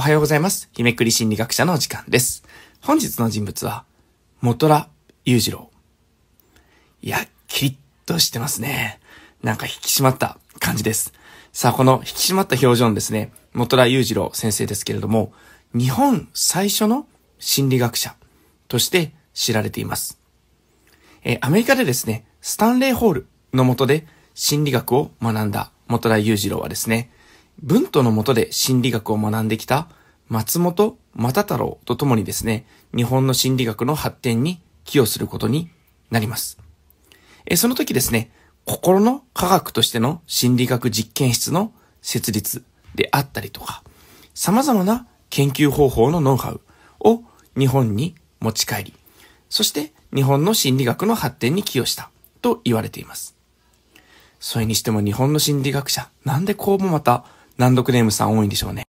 おはようございます。日めくり心理学者の時間です。本日の人物は、元田裕二郎。いや、キリッとしてますね。なんか引き締まった感じです。さあ、この引き締まった表情のですね、元田裕二郎先生ですけれども、日本最初の心理学者として知られています。えアメリカでですね、スタンレーホールの下で心理学を学んだ元田裕二郎はですね、文都の下で心理学を学んできた松本又太郎と共にですね、日本の心理学の発展に寄与することになります。えその時ですね、心の科学としての心理学実験室の設立であったりとか、様々な研究方法のノウハウを日本に持ち帰り、そして日本の心理学の発展に寄与したと言われています。それにしても日本の心理学者、なんでこうもまた難読ネームさん多いんでしょうね。